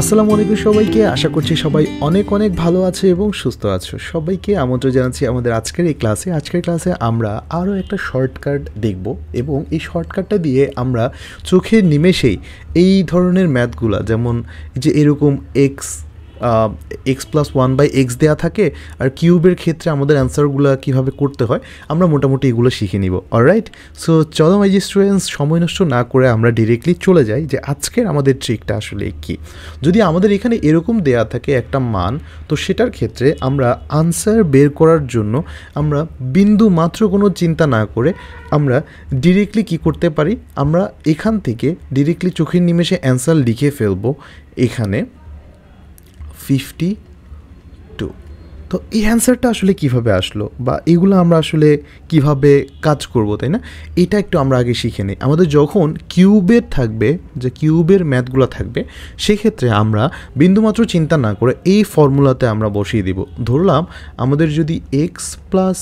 আসসালামু আলাইকুম সবাইকে আশা করছি সবাই অনেক অনেক ভালো আছে এবং সুস্থ আছো সবাইকে আমন্ত্রণ জানাচ্ছি আমাদের আজকের এই ক্লাসে আজকের ক্লাসে আমরা আরও একটা শর্টকাট দেখব এবং এই শর্টকাটটা দিয়ে আমরা চোখের নিমেষেই এই ধরনের ম্যাথগুলা যেমন যে এরকম X X plus one by X দেওয়া থাকে আর কিউবের ক্ষেত্রে আমাদের অ্যান্সারগুলো কীভাবে করতে হয় আমরা মোটামুটি এগুলো শিখে নিব রাইট সো চলো মাই স্টুডেন্টস সময় নষ্ট না করে আমরা ডিরেক্টলি চলে যাই যে আজকের আমাদের ট্রিকটা আসলে কি যদি আমাদের এখানে এরকম দেয়া থাকে একটা মান তো সেটার ক্ষেত্রে আমরা আনসার বের করার জন্য আমরা বিন্দু মাত্র কোনো চিন্তা না করে আমরা ডিরেক্টলি কি করতে পারি আমরা এখান থেকে ডিরেক্টলি চোখের নিমেষে অ্যান্সার লিখে ফেলবো এখানে ফিফটি টু তো এই অ্যান্সারটা আসলে কিভাবে আসলো বা এগুলো আমরা আসলে কিভাবে কাজ করব তাই না এটা একটু আমরা আগে শিখে নিই আমাদের যখন কিউবের থাকবে যে কিউবের ম্যাথগুলো থাকবে সেক্ষেত্রে আমরা বিন্দুমাত্র চিন্তা না করে এই ফর্মুলাতে আমরা বসিয়ে দিব ধরলাম আমাদের যদি X plus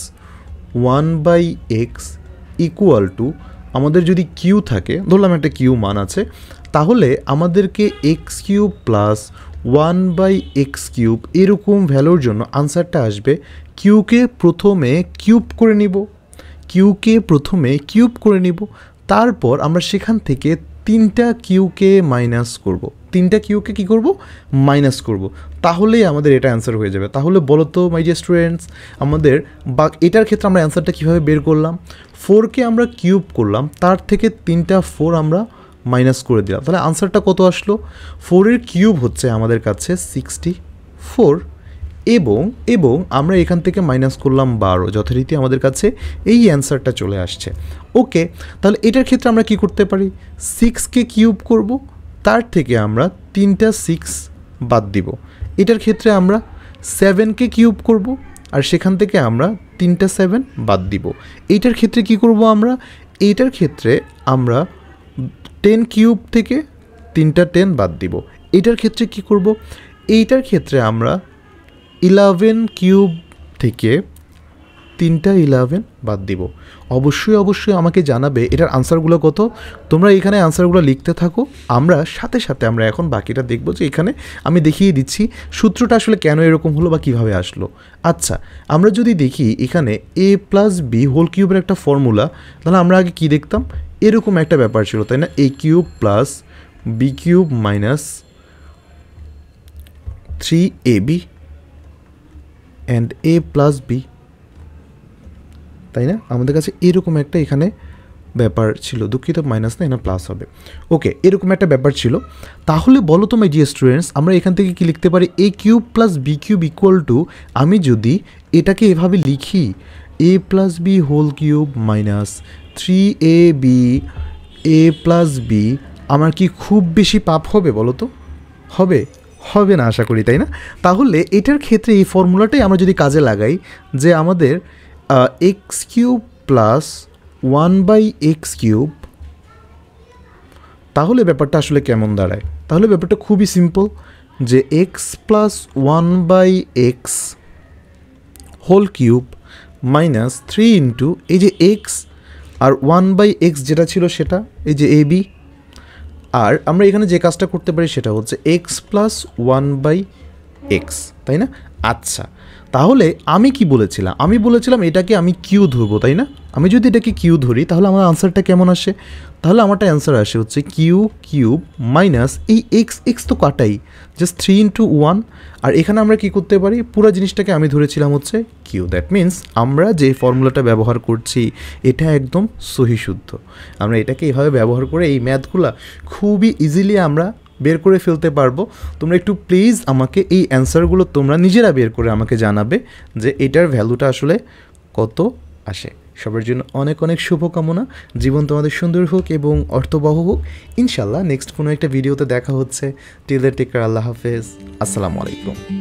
one by X equal to আমাদের যদি কিউ থাকে ধরলাম একটা কিউ মান আছে তাহলে আমাদেরকে X cube plus one by X cube এরকম ভ্যালুর জন্য আনসারটা আসবে কিউকে প্রথমে কিউব করে নিব কিউকে প্রথমে কিউব করে নিব তারপর আমরা সেখান থেকে তিনটা কিউকে মাইনাস করব। তিনটা কিউকে কি করব মাইনাস করব। তাহলেই আমাদের এটা অ্যান্সার হয়ে যাবে তাহলে বলো তো মাই ডিয়ার স্টুডেন্টস আমাদের বা এটার ক্ষেত্রে আমরা অ্যান্সারটা কীভাবে বের করলাম ফোরকে আমরা কিউব করলাম তার থেকে তিনটা ফোর আমরা মাইনাস করে দিলাম তাহলে আনসারটা কত আসলো ফোরের কিউব হচ্ছে আমাদের কাছে সিক্সটি ফোর এবং এবং আমরা এখান থেকে মাইনাস করলাম বারো যথারীতি আমাদের কাছে এই অ্যান্সারটা চলে আসছে ওকে তাহলে এটার ক্ষেত্রে আমরা কি করতে পারি সিক্সকে কিউব করব তার থেকে আমরা তিনটা সিক্স বাদ দিব এটার ক্ষেত্রে আমরা সেভেনকে কিউব করব আর সেখান থেকে আমরা তিনটা সেভেন বাদ দিব এইটার ক্ষেত্রে কি করব আমরা এইটার ক্ষেত্রে আমরা টেন কিউব থেকে তিনটা টেন বাদ দিব এটার ক্ষেত্রে কি করব এইটার ক্ষেত্রে আমরা ইলেভেন কিউব থেকে তিনটা ইলেভেন বাদ দিব অবশ্যই অবশ্যই আমাকে জানাবে এটার আনসারগুলো কত তোমরা এখানে আনসারগুলো লিখতে থাকো আমরা সাথে সাথে আমরা এখন বাকিটা দেখব যে এখানে আমি দেখিয়ে দিচ্ছি সূত্রটা আসলে কেন এরকম হলো বা কিভাবে আসলো আচ্ছা আমরা যদি দেখি এখানে এ প্লাস বি হোল কিউবের একটা ফর্মুলা তাহলে আমরা আগে কি দেখতাম এরকম একটা ব্যাপার ছিল তাই না A cube plus B cube minus three A B and A plus B তাই না আমাদের কাছে এরকম একটা এখানে ব্যাপার ছিল দুঃখিত মাইনাস না এখানে প্লাস হবে ওকে এরকম একটা ব্যাপার ছিল তাহলে বলো তো মাই ডিয়ার স্টুডেন্টস আমরা এখান থেকে কি লিখতে পারি A cube plus B cube equal to আমি যদি এটাকে এভাবে লিখি A plus B whole cube minus three A B A plus B আমার কি খুব বেশি পাপ হবে বলো তো হবে হবে না আশা করি তাই না তাহলে এটার ক্ষেত্রে এই ফর্মুলাটাই আমরা যদি কাজে লাগাই যে আমাদের X cube plus one by X cube তাহলে ব্যাপারটা আসলে কেমন দাঁড়ায় তাহলে ব্যাপারটা খুবই সিম্পল যে X plus one by X whole cube minus three into এই যে এক্স আর ওয়ান বাই এক্স যেটা ছিল সেটা এই যে এ বি আর আমরা এখানে যে কাজটা করতে পারি সেটা হচ্ছে X plus one by X তাই না আচ্ছা তাহলে আমি কি বলেছিলাম আমি বলেছিলাম এটাকে আমি কিউ ধরবো তাই না আমি যদি এটাকে কিউ ধরি তাহলে আমার আনসারটা কেমন আসে তাহলে আমারটা অ্যান্সার আসে হচ্ছে কিউ কিউব মাইনাস এই এক্স এক্স তো কাটাই জাস্ট থ্রি ইন্টু ওয়ান আর এখানে আমরা কি করতে পারি পুরো জিনিসটাকে আমি ধরেছিলাম হচ্ছে কিউ দ্যাট মিন্স আমরা যে ফর্মুলাটা ব্যবহার করছি এটা একদম সহিশুদ্ধ আমরা এটাকে এইভাবে ব্যবহার করে এই ম্যাথগুলা খুবই ইজিলি আমরা বের করে ফেলতে পারবো তোমরা একটু প্লিজ আমাকে এই অ্যান্সারগুলো তোমরা নিজেরা বের করে আমাকে জানাবে যে এটার ভ্যালুটা আসলে কত আসে সবার জন্য অনেক অনেক শুভকামনা জীবন তোমাদের সুন্দর হোক এবং অর্থবহ হোক ইনশাল্লাহ নেক্সট কোনো একটা ভিডিওতে দেখা হচ্ছে টিলে টেকার আল্লাহ হাফেজ আসসালামু আলাইকুম